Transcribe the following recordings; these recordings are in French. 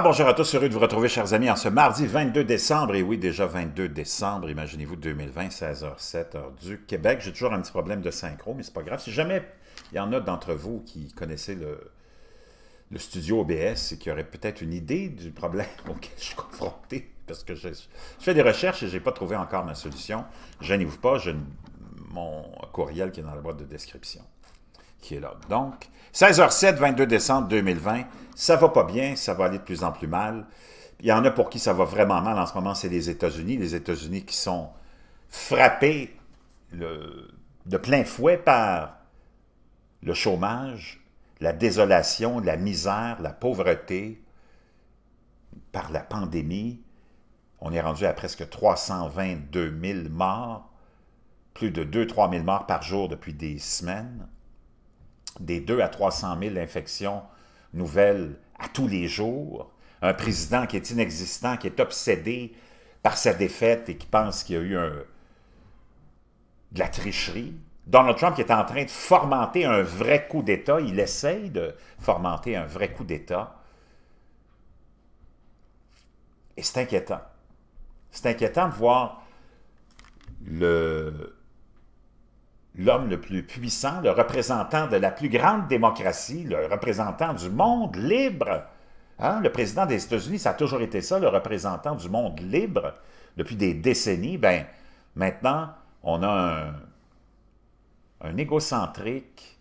bonjour à tous, heureux de vous retrouver, chers amis, en ce mardi 22 décembre. Et oui, déjà 22 décembre, imaginez-vous, 2020, 16h07, heure du Québec. J'ai toujours un petit problème de synchro, mais c'est pas grave. Si jamais il y en a d'entre vous qui connaissez le, le studio OBS et qui auraient peut-être une idée du problème auquel je suis confronté, parce que je, fais des recherches et je n'ai pas trouvé encore ma solution, n'y vous pas, j'ai mon courriel qui est dans la boîte de description, qui est là. Donc, 16h07, 22 décembre 2020. Ça va pas bien, ça va aller de plus en plus mal. Il y en a pour qui ça va vraiment mal en ce moment, c'est les États-Unis. Les États-Unis qui sont frappés de plein fouet par le chômage, la désolation, la misère, la pauvreté, par la pandémie. On est rendu à presque 322 000 morts, plus de 2-3 000 morts par jour depuis des semaines des 2 à 300 000 infections nouvelles à tous les jours, un président qui est inexistant, qui est obsédé par sa défaite et qui pense qu'il y a eu de la tricherie. Donald Trump qui est en train de formenter un vrai coup d'État, il essaye de formenter un vrai coup d'État. Et c'est inquiétant. C'est inquiétant de voir le, l'homme le plus puissant, le représentant de la plus grande démocratie, le représentant du monde libre. Hein? Le président des États-Unis, ça a toujours été ça, le représentant du monde libre depuis des décennies. Ben, maintenant, on a un, un égocentrique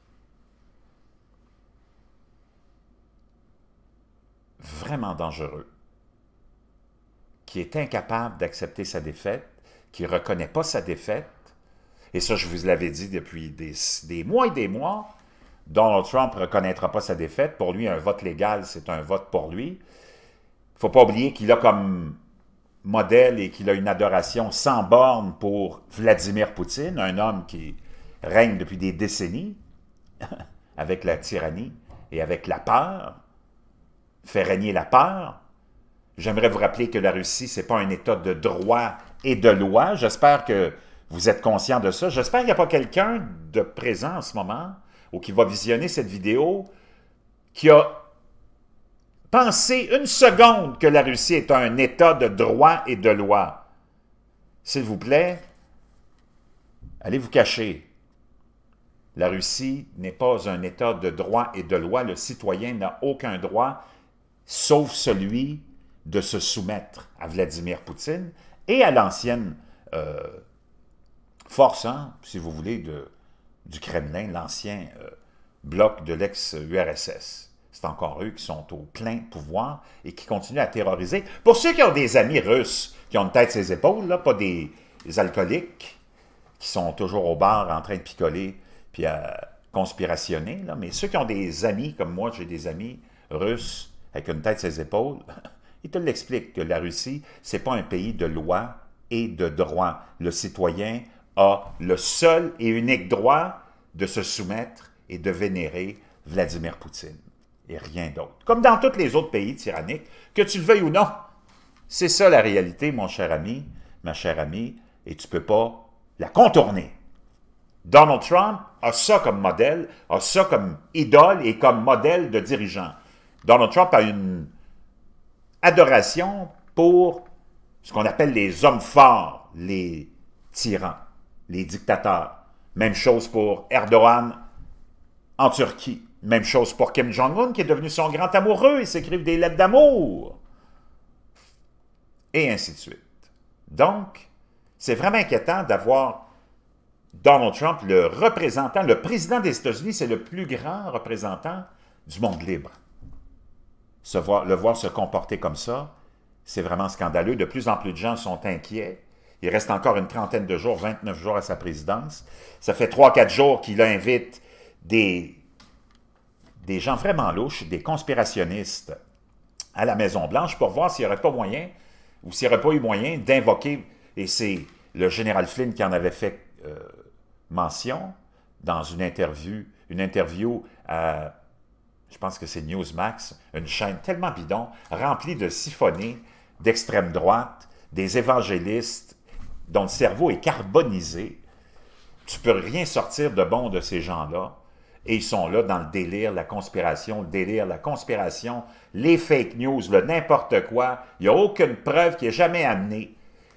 vraiment dangereux qui est incapable d'accepter sa défaite, qui ne reconnaît pas sa défaite, et ça, je vous l'avais dit depuis des, mois et des mois, Donald Trump ne reconnaîtra pas sa défaite. Pour lui, un vote légal, c'est un vote pour lui. Il ne faut pas oublier qu'il a comme modèle et qu'il a une adoration sans borne pour Vladimir Poutine, un homme qui règne depuis des décennies avec la tyrannie et avec la peur, fait régner la peur. J'aimerais vous rappeler que la Russie, ce n'est pas un État de droit et de loi. J'espère que vous êtes conscient de ça? J'espère qu'il n'y a pas quelqu'un de présent en ce moment ou qui va visionner cette vidéo qui a pensé une seconde que la Russie est un État de droit et de loi. S'il vous plaît, allez vous cacher. La Russie n'est pas un État de droit et de loi. Le citoyen n'a aucun droit, sauf celui de se soumettre à Vladimir Poutine et à l'ancienne euh, forçant, hein, si vous voulez, du Kremlin, l'ancien euh, bloc de l'ex-URSS. C'est encore eux qui sont au plein pouvoir et qui continuent à terroriser. Pour ceux qui ont des amis russes, qui ont une tête ses épaules, là, pas des, alcooliques qui sont toujours au bar en train de picoler puis à conspirationner, mais ceux qui ont des amis, comme moi, j'ai des amis russes avec une tête ses épaules, ils te l'expliquent que la Russie, c'est pas un pays de loi et de droit. Le citoyen a le seul et unique droit de se soumettre et de vénérer Vladimir Poutine et rien d'autre. Comme dans tous les autres pays tyranniques, que tu le veuilles ou non. C'est ça la réalité, mon cher ami, ma chère amie, et tu ne peux pas la contourner. Donald Trump a ça comme modèle, a ça comme idole et comme modèle de dirigeant. Donald Trump a une adoration pour ce qu'on appelle les hommes forts, les tyrans les dictateurs. Même chose pour Erdogan en Turquie. Même chose pour Kim Jong-un qui est devenu son grand amoureux. Ils s'écrivent des lettres d'amour. Et ainsi de suite. Donc, c'est vraiment inquiétant d'avoir Donald Trump, le représentant, le président des États-Unis, c'est le plus grand représentant du monde libre. Se le voir se comporter comme ça, c'est vraiment scandaleux. De plus en plus de gens sont inquiets. Il reste encore une trentaine de jours, 29 jours à sa présidence. Ça fait 3-4 jours qu'il invite des, des gens vraiment louches, des conspirationnistes à la Maison-Blanche pour voir s'il n'y aurait pas moyen ou s'il n'y aurait pas eu moyen d'invoquer, et c'est le général Flynn qui en avait fait euh, mention dans une interview, une interview à, je pense que c'est Newsmax, une chaîne tellement bidon, remplie de siphonnés d'extrême droite, des évangélistes, dont le cerveau est carbonisé, tu peux rien sortir de bon de ces gens-là. Et ils sont là dans le délire, la conspiration, le délire, la conspiration, les fake news, le n'importe quoi. Il n'y a aucune preuve qui est jamais amenée.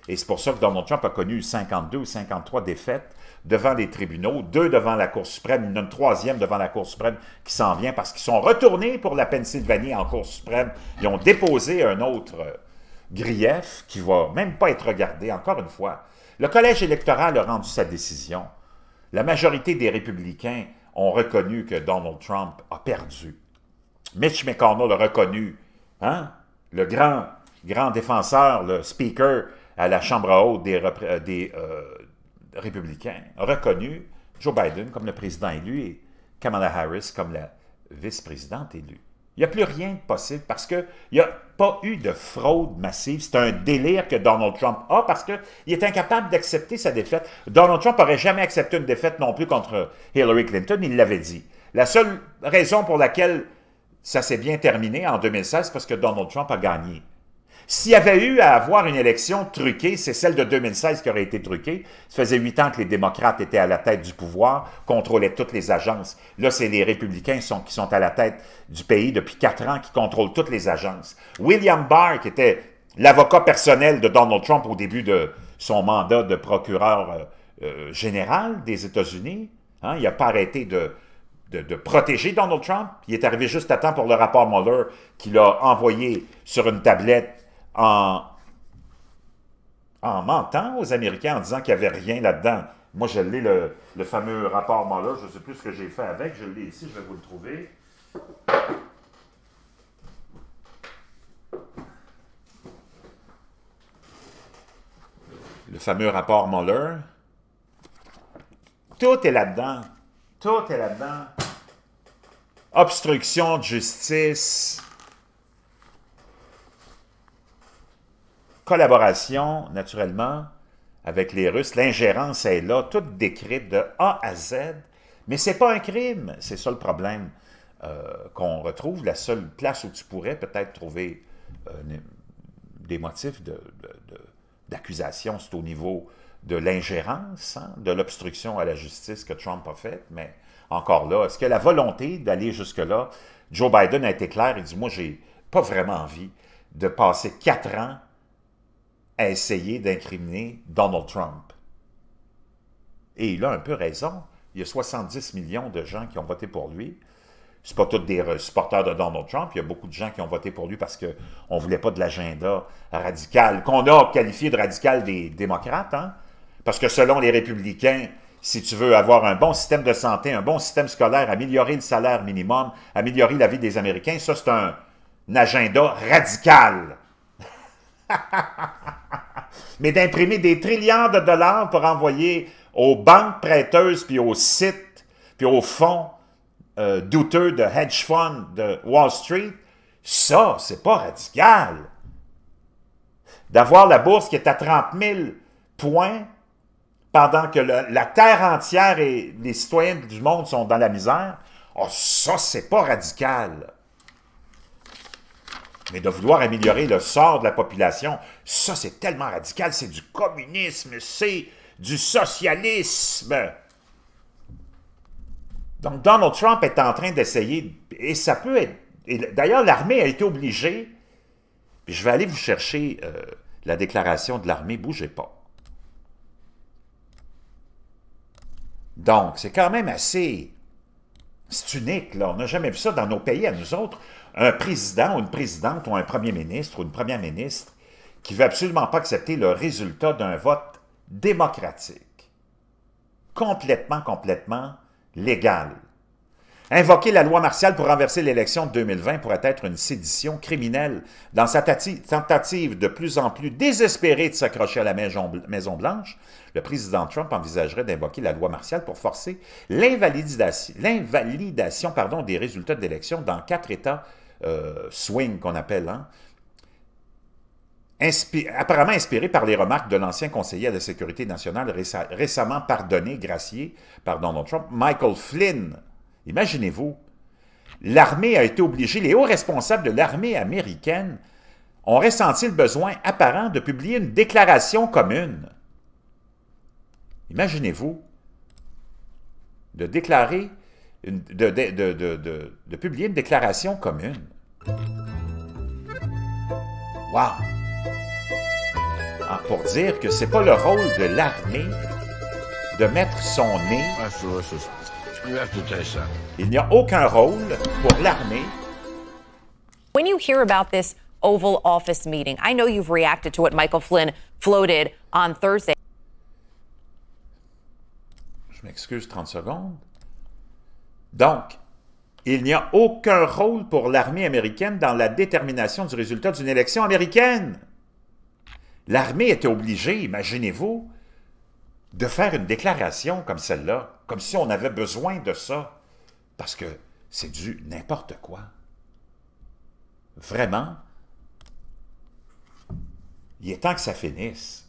Et c'est pour ça que Donald Trump a connu 52 ou 53 défaites devant les tribunaux, deux devant la Cour suprême, une troisième devant la Cour suprême qui s'en vient parce qu'ils sont retournés pour la Pennsylvanie en Cour suprême. Ils ont déposé un autre euh, grief qui va même pas être regardé, encore une fois. Le collège électoral a rendu sa décision. La majorité des républicains ont reconnu que Donald Trump a perdu. Mitch McConnell a reconnu, hein? le grand, grand défenseur, le speaker à la Chambre haute des, euh, euh, républicains, a reconnu Joe Biden comme le président élu et Kamala Harris comme la vice-présidente élue. Il n'y a plus rien de possible parce qu'il n'y a pas eu de fraude massive. C'est un délire que Donald Trump a parce qu'il est incapable d'accepter sa défaite. Donald Trump n'aurait jamais accepté une défaite non plus contre Hillary Clinton, il l'avait dit. La seule raison pour laquelle ça s'est bien terminé en 2016, c'est parce que Donald Trump a gagné. S'il y avait eu à avoir une élection truquée, c'est celle de 2016 qui aurait été truquée. Ça faisait huit ans que les démocrates étaient à la tête du pouvoir, contrôlaient toutes les agences. Là, c'est les républicains sont, qui sont à la tête du pays depuis quatre ans, qui contrôlent toutes les agences. William Barr, qui était l'avocat personnel de Donald Trump au début de son mandat de procureur euh, euh, général des États-Unis, hein, il n'a pas arrêté de, de, protéger Donald Trump. Il est arrivé juste à temps pour le rapport Mueller qu'il a envoyé sur une tablette en, mentant aux Américains en disant qu'il n'y avait rien là-dedans. Moi, je l'ai, le, fameux rapport Moller. je ne sais plus ce que j'ai fait avec, je lis ici, je vais vous le trouver. Le fameux rapport Moller. Tout est là-dedans. Tout est là-dedans. Obstruction de justice, collaboration, naturellement, avec les Russes. L'ingérence est là, toute décrite de A à Z. Mais ce n'est pas un crime. C'est ça le problème euh, qu'on retrouve. La seule place où tu pourrais peut-être trouver euh, des motifs d'accusation, c'est au niveau de l'ingérence, hein, de l'obstruction à la justice que Trump a faite. Mais encore là, est-ce que la volonté d'aller jusque-là, Joe Biden a été clair, il dit, moi, j'ai pas vraiment envie de passer quatre ans à essayer d'incriminer Donald Trump. Et il a un peu raison. Il y a 70 millions de gens qui ont voté pour lui. Ce pas tous des supporters de Donald Trump. Il y a beaucoup de gens qui ont voté pour lui parce qu'on ne voulait pas de l'agenda radical, qu'on a qualifié de radical des démocrates. Hein? Parce que selon les républicains, si tu veux avoir un bon système de santé, un bon système scolaire, améliorer le salaire minimum, améliorer la vie des Américains, ça, c'est un, un agenda radical. mais d'imprimer des trillions de dollars pour envoyer aux banques prêteuses, puis aux sites, puis aux fonds euh, douteux de hedge funds de Wall Street, ça, c'est pas radical. D'avoir la bourse qui est à 30 000 points pendant que la terre entière et les citoyens du monde sont dans la misère, oh, ça, c'est pas radical. Mais de vouloir améliorer le sort de la population, ça c'est tellement radical, c'est du communisme, c'est du socialisme. Donc Donald Trump est en train d'essayer, et ça peut être... D'ailleurs, l'armée a été obligée, puis je vais aller vous chercher euh, la déclaration de l'armée, bougez pas. Donc, c'est quand même assez... C'est unique, là. On n'a jamais vu ça dans nos pays, à nous autres un président ou une présidente ou un premier ministre ou une première ministre qui ne veut absolument pas accepter le résultat d'un vote démocratique, complètement, complètement légal. Invoquer la loi martiale pour renverser l'élection de 2020 pourrait être une sédition criminelle dans sa tentative de plus en plus désespérée de s'accrocher à la Maison-Blanche. Le président Trump envisagerait d'invoquer la loi martiale pour forcer l'invalidation des résultats d'élection dans quatre États euh, swing qu'on appelle, hein? apparemment inspiré par les remarques de l'ancien conseiller à la sécurité nationale récemment pardonné, gracié par Donald Trump, Michael Flynn. Imaginez-vous, l'armée a été obligée, les hauts responsables de l'armée américaine ont ressenti le besoin apparent de publier une déclaration commune. Imaginez-vous, de déclarer de, de, de, de publier une déclaration commune. Wow! Ah, pour dire que c'est pas le rôle de l'armée de mettre son nez. Ah, Il n'y a aucun rôle pour l'armée. When you hear about this Oval Office meeting, I know you've reacted to what Michael Flynn floated on Thursday. Je m'excuse 30 secondes. Donc, il n'y a aucun rôle pour l'armée américaine dans la détermination du résultat d'une élection américaine. L'armée était obligée, imaginez-vous, de faire une déclaration comme celle-là, comme si on avait besoin de ça, parce que c'est du n'importe quoi. Vraiment, il est temps que ça finisse.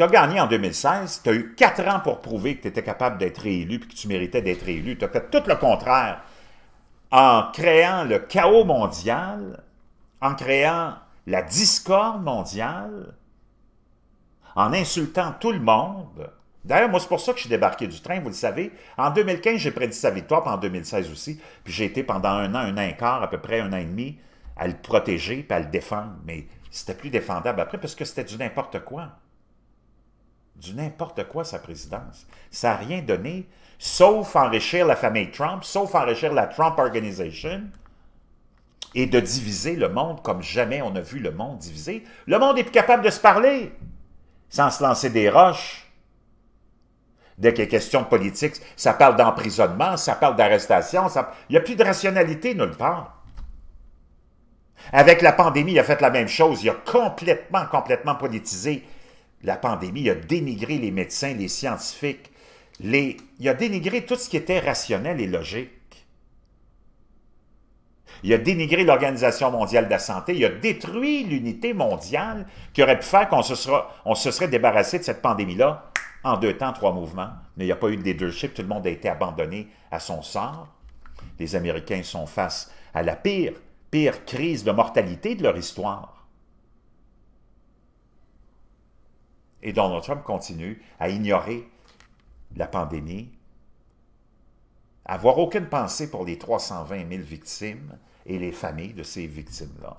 Tu as gagné en 2016, tu as eu quatre ans pour prouver que tu étais capable d'être réélu et que tu méritais d'être réélu. Tu as fait tout le contraire en créant le chaos mondial, en créant la discorde mondiale, en insultant tout le monde. D'ailleurs, moi, c'est pour ça que je suis débarqué du train, vous le savez. En 2015, j'ai prédit sa victoire, puis en 2016 aussi. Puis j'ai été pendant un an, un an et quart, à peu près un an et demi, à le protéger, puis à le défendre. Mais c'était plus défendable après, parce que c'était du n'importe quoi du n'importe quoi sa présidence. Ça n'a rien donné, sauf enrichir la famille Trump, sauf enrichir la Trump Organization et de diviser le monde comme jamais on a vu le monde divisé. Le monde est plus capable de se parler sans se lancer des roches. Dès qu'il y a question politique, ça parle d'emprisonnement, ça parle d'arrestation, ça... il n'y a plus de rationalité nulle part. Avec la pandémie, il a fait la même chose. Il a complètement, complètement politisé la pandémie, a dénigré les médecins, les scientifiques, les... il a dénigré tout ce qui était rationnel et logique. Il a dénigré l'Organisation mondiale de la santé, il a détruit l'unité mondiale qui aurait pu faire qu'on se, on se serait débarrassé de cette pandémie-là en deux temps, trois mouvements. Mais il n'y a pas eu de leadership, tout le monde a été abandonné à son sort. Les Américains sont face à la pire, pire crise de mortalité de leur histoire. Et Donald Trump continue à ignorer la pandémie, à avoir aucune pensée pour les 320 000 victimes et les familles de ces victimes-là.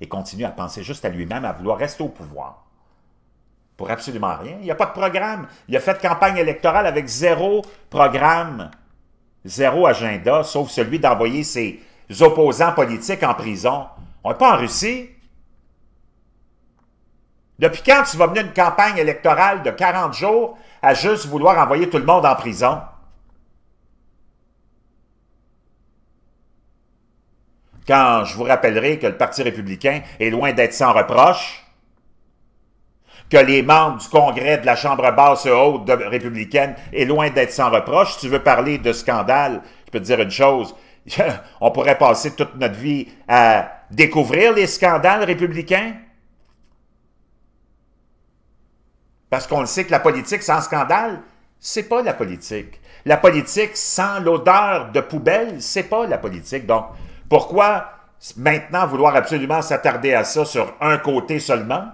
Et continue à penser juste à lui-même, à vouloir rester au pouvoir. Pour absolument rien. Il n'y a pas de programme. Il a fait campagne électorale avec zéro programme, zéro agenda, sauf celui d'envoyer ses opposants politiques en prison. On n'est pas en Russie. Depuis quand tu vas mener une campagne électorale de 40 jours à juste vouloir envoyer tout le monde en prison? Quand je vous rappellerai que le Parti républicain est loin d'être sans reproche, que les membres du Congrès de la Chambre basse et haute républicaine est loin d'être sans reproche. Si tu veux parler de scandale, je peux te dire une chose, on pourrait passer toute notre vie à découvrir les scandales républicains, Parce qu'on le sait que la politique sans scandale, c'est pas la politique. La politique sans l'odeur de poubelle, c'est pas la politique. Donc, pourquoi maintenant vouloir absolument s'attarder à ça sur un côté seulement?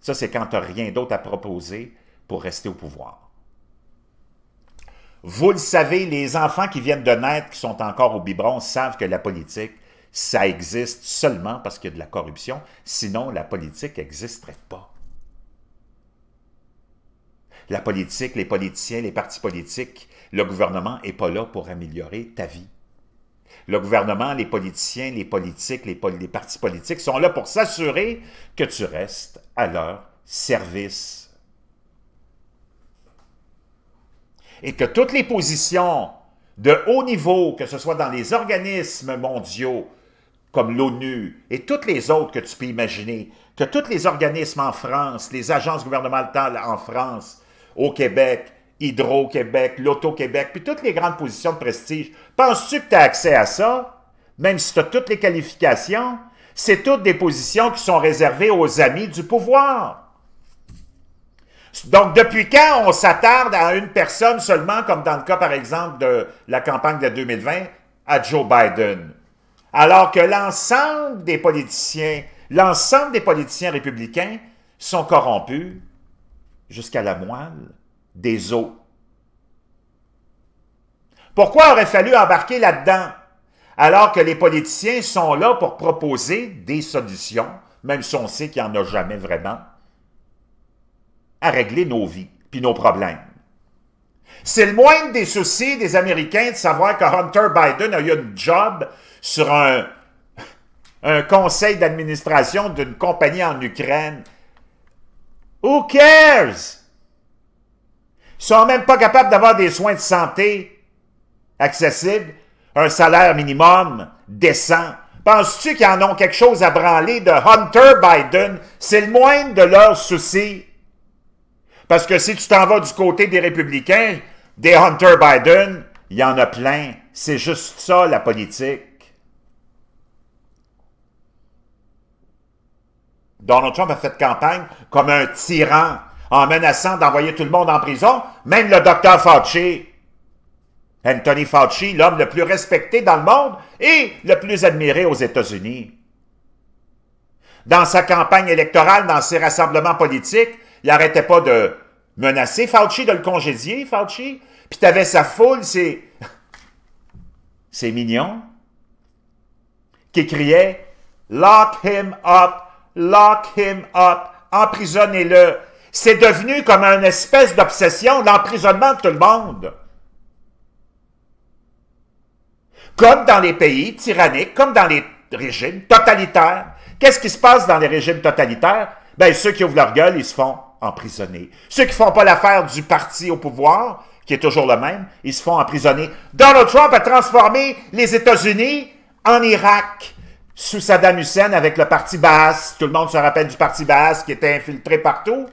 Ça, c'est quand tu n'as rien d'autre à proposer pour rester au pouvoir. Vous le savez, les enfants qui viennent de naître, qui sont encore au biberon, savent que la politique, ça existe seulement parce qu'il y a de la corruption. Sinon, la politique n'existerait pas la politique, les politiciens, les partis politiques. Le gouvernement n'est pas là pour améliorer ta vie. Le gouvernement, les politiciens, les politiques, les, partis politiques sont là pour s'assurer que tu restes à leur service. Et que toutes les positions de haut niveau, que ce soit dans les organismes mondiaux, comme l'ONU et toutes les autres que tu peux imaginer, que tous les organismes en France, les agences gouvernementales en France, au Québec, Hydro-Québec, Loto-Québec, puis toutes les grandes positions de prestige. Penses-tu que tu as accès à ça, même si tu as toutes les qualifications? C'est toutes des positions qui sont réservées aux amis du pouvoir. Donc, depuis quand on s'attarde à une personne seulement, comme dans le cas, par exemple, de la campagne de 2020, à Joe Biden? Alors que l'ensemble des politiciens, l'ensemble des politiciens républicains sont corrompus, jusqu'à la moelle des eaux. Pourquoi aurait fallu embarquer là-dedans alors que les politiciens sont là pour proposer des solutions, même si on sait qu'il n'y en a jamais vraiment, à régler nos vies puis nos problèmes? C'est le moindre des soucis des Américains de savoir que Hunter Biden a eu un job sur un conseil d'administration d'une compagnie en Ukraine Who cares? Ils sont même pas capables d'avoir des soins de santé accessibles, un salaire minimum décent. Penses-tu qu'ils en ont quelque chose à branler de Hunter Biden? C'est le moindre de leurs soucis. Parce que si tu t'en vas du côté des républicains, des Hunter Biden, il y en a plein. C'est juste ça, la politique. Donald Trump a fait campagne comme un tyran en menaçant d'envoyer tout le monde en prison, même le docteur Fauci. Anthony Fauci, l'homme le plus respecté dans le monde et le plus admiré aux États-Unis. Dans sa campagne électorale, dans ses rassemblements politiques, il n'arrêtait pas de menacer Fauci, de le congédier, Fauci. Puis avais sa foule, c'est... c'est mignon, qui criait « Lock him up Lock him up. Emprisonnez-le. C'est devenu comme une espèce d'obsession, l'emprisonnement de tout le monde. Comme dans les pays tyranniques, comme dans les régimes totalitaires. Qu'est-ce qui se passe dans les régimes totalitaires? Ben, ceux qui ouvrent leur gueule, ils se font emprisonner. Ceux qui ne font pas l'affaire du parti au pouvoir, qui est toujours le même, ils se font emprisonner. Donald Trump a transformé les États-Unis en Irak sous Saddam Hussein avec le Parti basse. Tout le monde se rappelle du Parti basse qui était infiltré partout.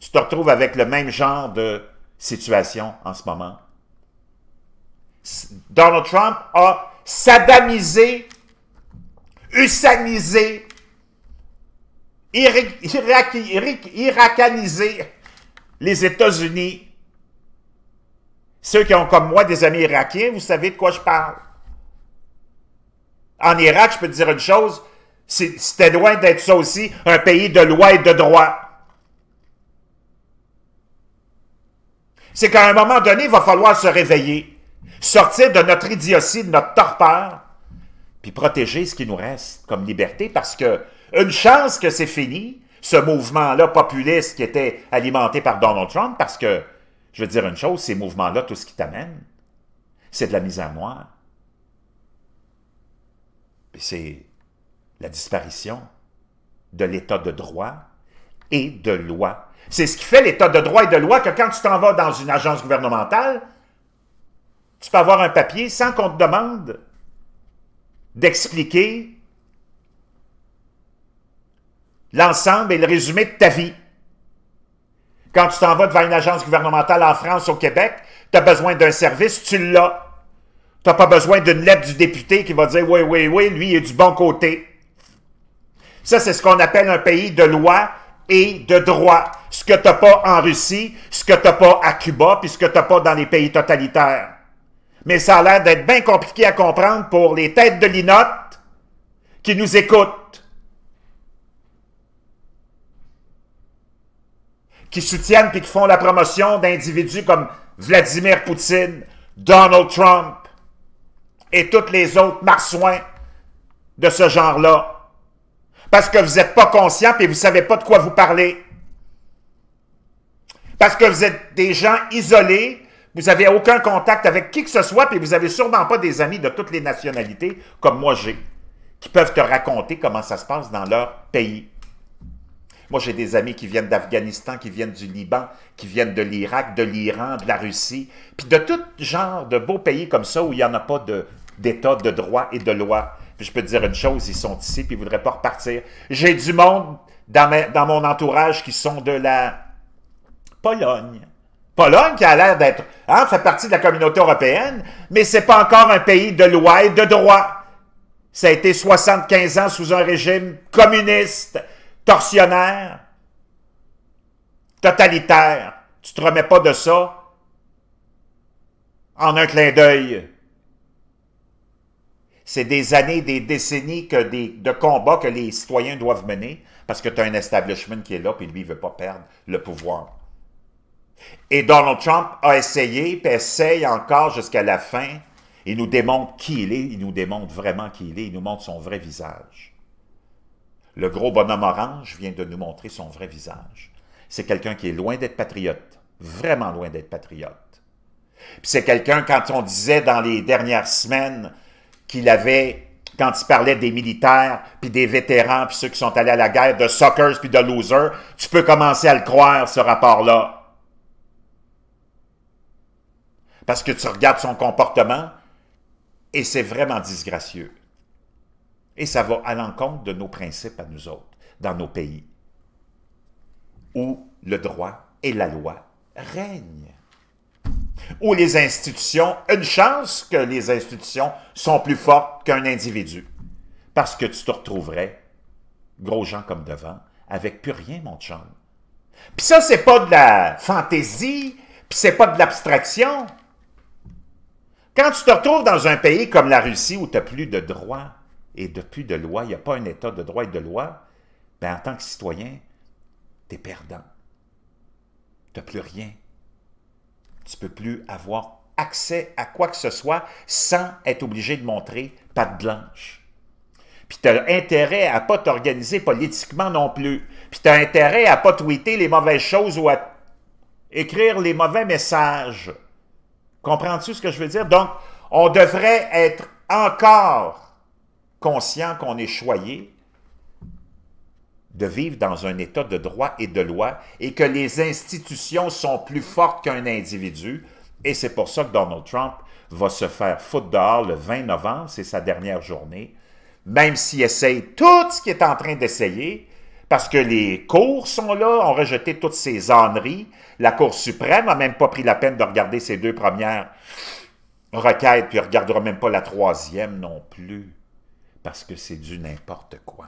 Tu te retrouves avec le même genre de situation en ce moment. Donald Trump a saddamisé, hussanisé, irakanisé les États-Unis. Ceux qui ont comme moi des amis irakiens, vous savez de quoi je parle. En Irak, je peux te dire une chose, c'était loin d'être ça aussi, un pays de loi et de droit. C'est qu'à un moment donné, il va falloir se réveiller, sortir de notre idiocie, de notre torpeur, puis protéger ce qui nous reste comme liberté, parce que une chance que c'est fini, ce mouvement-là populiste qui était alimenté par Donald Trump, parce que, je veux dire une chose, ces mouvements-là, tout ce qui t'amène, c'est de la mise misère noire c'est la disparition de l'état de droit et de loi. C'est ce qui fait l'état de droit et de loi que quand tu t'en vas dans une agence gouvernementale, tu peux avoir un papier sans qu'on te demande d'expliquer l'ensemble et le résumé de ta vie. Quand tu t'en vas devant une agence gouvernementale en France, au Québec, tu as besoin d'un service, tu l'as. T'as pas besoin d'une lettre du député qui va dire oui, oui, oui, lui, il est du bon côté. Ça, c'est ce qu'on appelle un pays de loi et de droit. Ce que t'as pas en Russie, ce que t'as pas à Cuba, puis ce que t'as pas dans les pays totalitaires. Mais ça a l'air d'être bien compliqué à comprendre pour les têtes de linotte qui nous écoutent. qui soutiennent puis qui font la promotion d'individus comme Vladimir Poutine, Donald Trump, et toutes les autres marsouins de ce genre-là. Parce que vous n'êtes pas conscient et vous ne savez pas de quoi vous parlez. Parce que vous êtes des gens isolés, vous n'avez aucun contact avec qui que ce soit, et vous n'avez sûrement pas des amis de toutes les nationalités, comme moi j'ai, qui peuvent te raconter comment ça se passe dans leur pays. Moi, j'ai des amis qui viennent d'Afghanistan, qui viennent du Liban, qui viennent de l'Irak, de l'Iran, de la Russie, puis de tout genre de beaux pays comme ça où il n'y en a pas d'État, de, droit et de loi. Puis je peux dire une chose, ils sont ici, puis ils ne voudraient pas repartir. J'ai du monde dans, mon entourage qui sont de la Pologne. Pologne qui a l'air d'être, hein, fait partie de la communauté européenne, mais c'est pas encore un pays de loi et de droit. Ça a été 75 ans sous un régime communiste torsionnaire, totalitaire. Tu te remets pas de ça en un clin d'œil. C'est des années, des décennies que des, de combats que les citoyens doivent mener parce que tu as un establishment qui est là, puis lui, il ne veut pas perdre le pouvoir. Et Donald Trump a essayé, puis essaye encore jusqu'à la fin. Il nous démontre qui il est, il nous démontre vraiment qui il est, il nous montre son vrai visage. Le gros bonhomme orange vient de nous montrer son vrai visage. C'est quelqu'un qui est loin d'être patriote, vraiment loin d'être patriote. Puis c'est quelqu'un, quand on disait dans les dernières semaines qu'il avait, quand il parlait des militaires, puis des vétérans, puis ceux qui sont allés à la guerre, de suckers puis de losers, tu peux commencer à le croire, ce rapport-là. Parce que tu regardes son comportement, et c'est vraiment disgracieux. Et ça va à l'encontre de nos principes à nous autres, dans nos pays, où le droit et la loi règnent. Où les institutions, une chance que les institutions sont plus fortes qu'un individu. Parce que tu te retrouverais, gros gens comme devant, avec plus rien, mon chum. Puis ça, c'est pas de la fantaisie, puis c'est pas de l'abstraction. Quand tu te retrouves dans un pays comme la Russie où tu n'as plus de droits, et de de loi, il n'y a pas un état de droit et de loi, Mais ben, en tant que citoyen, tu es perdant. Tu plus rien. Tu ne peux plus avoir accès à quoi que ce soit sans être obligé de montrer patte blanche. Puis tu intérêt à pas t'organiser politiquement non plus. Puis tu as intérêt à pas tweeter les mauvaises choses ou à écrire les mauvais messages. Comprends-tu ce que je veux dire? Donc, on devrait être encore conscient qu'on est choyé de vivre dans un état de droit et de loi et que les institutions sont plus fortes qu'un individu. Et c'est pour ça que Donald Trump va se faire foutre dehors le 20 novembre, c'est sa dernière journée, même s'il essaye tout ce qu'il est en train d'essayer, parce que les cours sont là, ont rejeté toutes ces âneries. La Cour suprême n'a même pas pris la peine de regarder ses deux premières requêtes, puis ne regardera même pas la troisième non plus parce que c'est du n'importe quoi.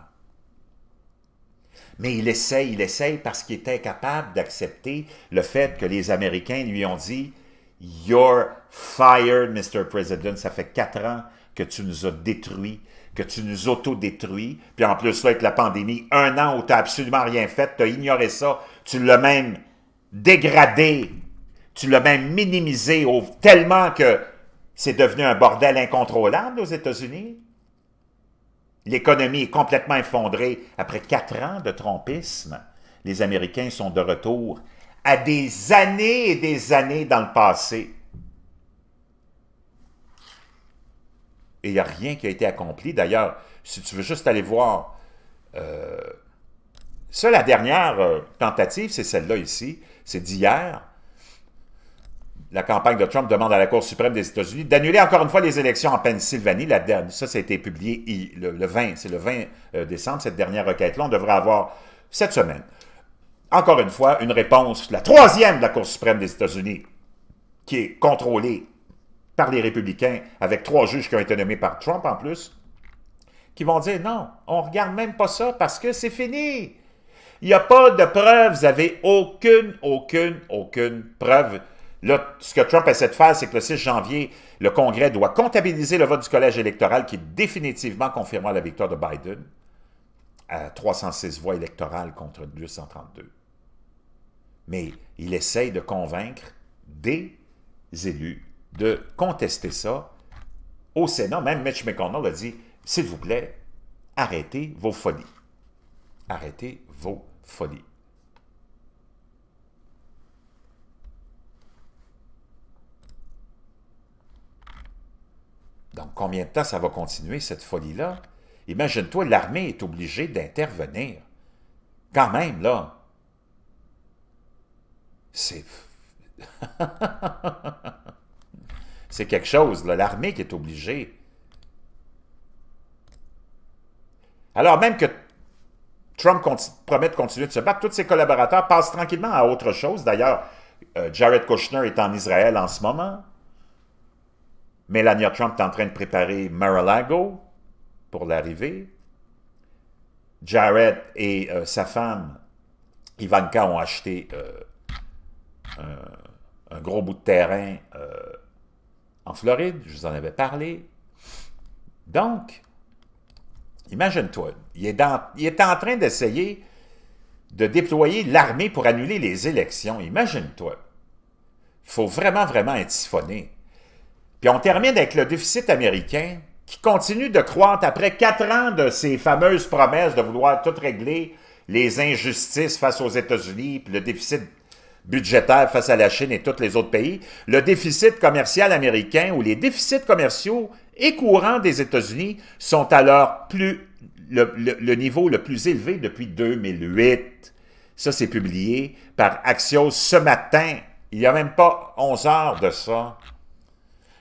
Mais il essaye, il essaye parce qu'il était incapable d'accepter le fait que les Américains lui ont dit « You're fired, Mr. President. Ça fait quatre ans que tu nous as détruits, que tu nous autodétruis. Puis en plus, avec la pandémie, un an où tu n'as absolument rien fait, tu as ignoré ça, tu l'as même dégradé, tu l'as même minimisé au, tellement que c'est devenu un bordel incontrôlable aux États-Unis. L'économie est complètement effondrée. Après quatre ans de trompisme, les Américains sont de retour à des années et des années dans le passé. Et il n'y a rien qui a été accompli. D'ailleurs, si tu veux juste aller voir, euh, ça, la dernière euh, tentative, c'est celle-là ici, c'est d'hier la campagne de Trump demande à la Cour suprême des États-Unis d'annuler encore une fois les élections en Pennsylvanie. La dernière, ça, ça a été publié le, 20, c'est le 20 euh, décembre, cette dernière requête-là. On devrait avoir cette semaine. Encore une fois, une réponse, la troisième de la Cour suprême des États-Unis, qui est contrôlée par les républicains, avec trois juges qui ont été nommés par Trump en plus, qui vont dire non, on ne regarde même pas ça parce que c'est fini. Il n'y a pas de preuves. vous n'avez aucune, aucune, aucune preuve Là, ce que Trump essaie de faire, c'est que le 6 janvier, le Congrès doit comptabiliser le vote du collège électoral qui définitivement confirmera la victoire de Biden à 306 voix électorales contre 232. Mais il essaye de convaincre des élus de contester ça au Sénat. Même Mitch McConnell a dit, s'il vous plaît, arrêtez vos folies. Arrêtez vos folies. Donc, combien de temps ça va continuer, cette folie-là? Imagine-toi, l'armée est obligée d'intervenir. Quand même, là. C'est... C'est quelque chose, là. L'armée qui est obligée. Alors, même que Trump promet de continuer de se battre, tous ses collaborateurs passent tranquillement à autre chose. D'ailleurs, euh, Jared Kushner est en Israël en ce moment. Melania Trump est en train de préparer Mar-a-Lago pour l'arrivée. Jared et euh, sa femme, Ivanka, ont acheté euh, un, gros bout de terrain euh, en Floride. Je vous en avais parlé. Donc, imagine-toi, il, est en train d'essayer de déployer l'armée pour annuler les élections. Imagine-toi. faut vraiment, vraiment être siphonné. Puis on termine avec le déficit américain qui continue de croître après quatre ans de ces fameuses promesses de vouloir tout régler, les injustices face aux États-Unis, puis le déficit budgétaire face à la Chine et tous les autres pays, le déficit commercial américain ou les déficits commerciaux et courants des États-Unis sont alors plus, le, niveau le plus élevé depuis 2008. Ça, c'est publié par Axios ce matin. Il n'y a même pas 11 heures de ça.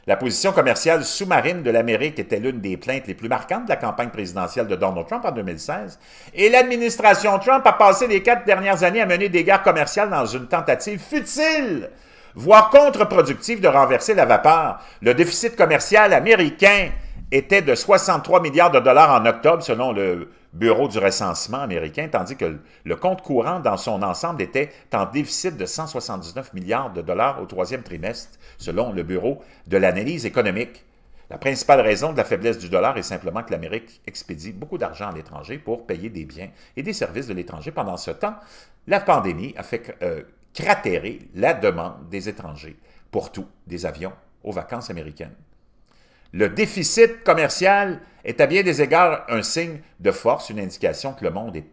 La position commerciale sous-marine de l'Amérique était l'une des plaintes les plus marquantes de la campagne présidentielle de Donald Trump en 2016, et l'administration Trump a passé les quatre dernières années à mener des guerres commerciales dans une tentative futile, voire contre-productive, de renverser la vapeur. Le déficit commercial américain était de 63 milliards de dollars en octobre, selon le Bureau du recensement américain, tandis que le compte courant dans son ensemble était en déficit de 179 milliards de dollars au troisième trimestre, selon le Bureau de l'analyse économique. La principale raison de la faiblesse du dollar est simplement que l'Amérique expédie beaucoup d'argent à l'étranger pour payer des biens et des services de l'étranger. Pendant ce temps, la pandémie a fait euh, cratérer la demande des étrangers pour tout, des avions aux vacances américaines. Le déficit commercial est à bien des égards un signe de force, une indication que le monde est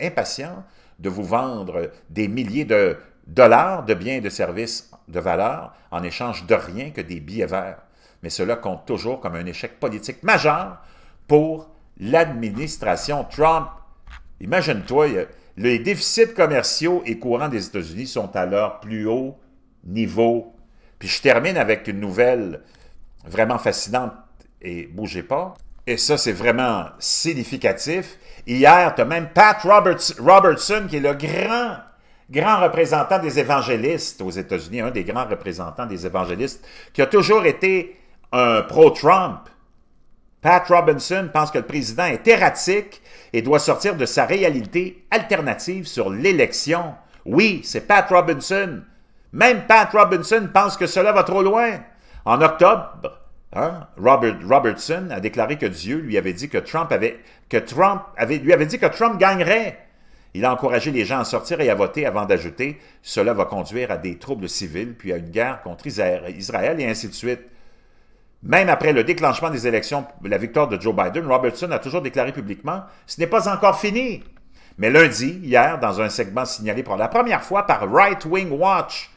impatient de vous vendre des milliers de dollars de biens et de services de valeur en échange de rien que des billets verts. Mais cela compte toujours comme un échec politique majeur pour l'administration Trump. Imagine-toi, les déficits commerciaux et courants des États-Unis sont à leur plus haut niveau. Puis je termine avec une nouvelle vraiment fascinante et bougez pas. Et ça, c'est vraiment significatif. Hier, tu as même Pat Roberts, Robertson, qui est le grand, grand représentant des évangélistes aux États-Unis, un des grands représentants des évangélistes, qui a toujours été un pro-Trump. Pat Robinson pense que le président est erratique et doit sortir de sa réalité alternative sur l'élection. Oui, c'est Pat Robinson. Même Pat Robinson pense que cela va trop loin. En octobre, hein, Robert, Robertson a déclaré que Dieu lui avait dit que Trump, avait, que Trump avait, lui avait dit que Trump gagnerait. Il a encouragé les gens à sortir et à voter avant d'ajouter « Cela va conduire à des troubles civils, puis à une guerre contre Israël, et ainsi de suite. » Même après le déclenchement des élections, la victoire de Joe Biden, Robertson a toujours déclaré publiquement « Ce n'est pas encore fini. » Mais lundi, hier, dans un segment signalé pour la première fois par Right Wing Watch,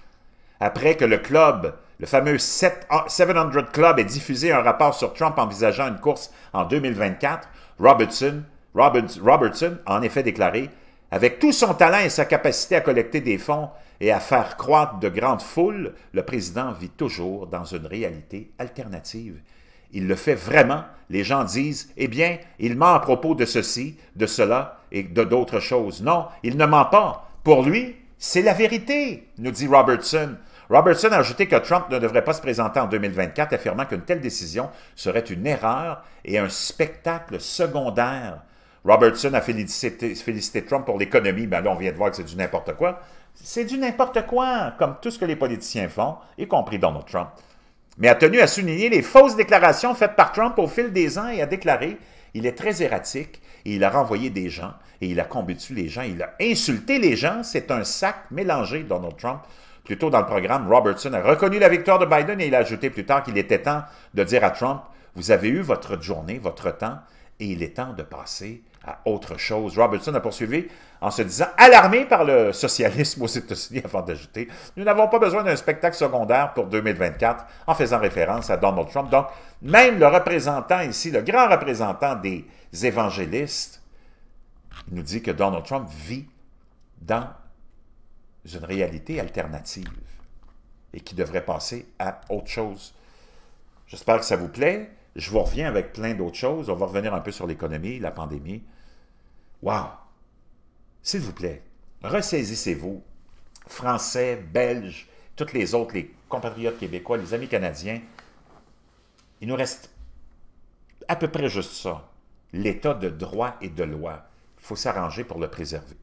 après que le club le fameux 700 ah, Club a diffusé un rapport sur Trump envisageant une course en 2024. Robertson, Robertson a en effet déclaré Avec tout son talent et sa capacité à collecter des fonds et à faire croître de grandes foules, le président vit toujours dans une réalité alternative. Il le fait vraiment. Les gens disent Eh bien, il ment à propos de ceci, de cela et de d'autres choses. Non, il ne ment pas. Pour lui, c'est la vérité, nous dit Robertson. Robertson a ajouté que Trump ne devrait pas se présenter en 2024, affirmant qu'une telle décision serait une erreur et un spectacle secondaire. Robertson a félicité, Trump pour l'économie, mais ben là, on vient de voir que c'est du n'importe quoi. C'est du n'importe quoi, comme tout ce que les politiciens font, y compris Donald Trump. Mais a tenu à souligner les fausses déclarations faites par Trump au fil des ans et a déclaré il est très erratique et il a renvoyé des gens et il a combattu les gens, il a insulté les gens. C'est un sac mélangé, Donald Trump. Plus tôt dans le programme, Robertson a reconnu la victoire de Biden et il a ajouté plus tard qu'il était temps de dire à Trump, vous avez eu votre journée, votre temps, et il est temps de passer à autre chose. Robertson a poursuivi en se disant alarmé par le socialisme aux États-Unis avant d'ajouter Nous n'avons pas besoin d'un spectacle secondaire pour 2024 en faisant référence à Donald Trump. Donc, même le représentant ici, le grand représentant des évangélistes, nous dit que Donald Trump vit dans une réalité alternative et qui devrait passer à autre chose. J'espère que ça vous plaît. Je vous reviens avec plein d'autres choses. On va revenir un peu sur l'économie, la pandémie. Wow! S'il vous plaît, ressaisissez-vous. Français, Belges, toutes les autres, les compatriotes québécois, les amis canadiens, il nous reste à peu près juste ça. L'état de droit et de loi. Il faut s'arranger pour le préserver.